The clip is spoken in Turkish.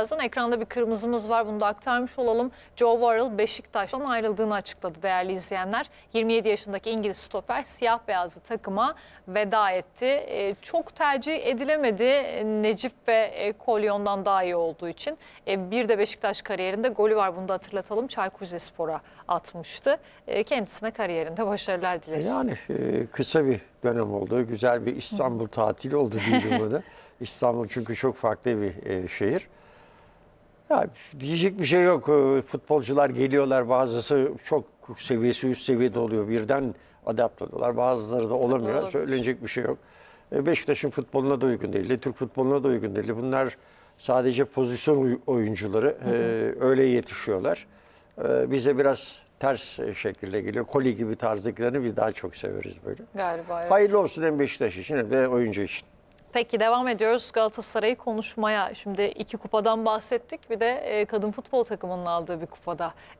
Azından ekranda bir kırmızımız var bunu da aktarmış olalım. Joe Worrell Beşiktaş'tan ayrıldığını açıkladı değerli izleyenler. 27 yaşındaki İngiliz stoper siyah beyazlı takıma veda etti. E, çok tercih edilemedi Necip ve e, Kolyon'dan daha iyi olduğu için. E, bir de Beşiktaş kariyerinde golü var bunu da hatırlatalım. Çaykur Spor'a atmıştı. E, kendisine kariyerinde başarılar dileriz. Yani e, kısa bir dönem oldu. Güzel bir İstanbul tatili oldu diyelim bunu. İstanbul çünkü çok farklı bir e, şehir. Ya, diyecek bir şey yok. Ee, futbolcular geliyorlar bazısı çok seviyesi üst seviyede oluyor. Birden adapte oluyorlar. Bazıları da olamıyor. Olur. Söylenecek bir şey yok. Ee, Beşiktaş'ın futboluna da uygun değil. Türk futboluna da uygun değil. Bunlar sadece pozisyon oyuncuları. Hı hı. Ee, öyle yetişiyorlar. Bize biraz ters şekilde geliyor. Koli gibi tarzdakilerini biz daha çok severiz böyle. Galiba evet. Hayırlı olsun hem Beşiktaş için hem de oyuncu için. Peki devam ediyoruz Galatasaray'ı konuşmaya. Şimdi iki kupadan bahsettik. Bir de e, kadın futbol takımının aldığı bir kupada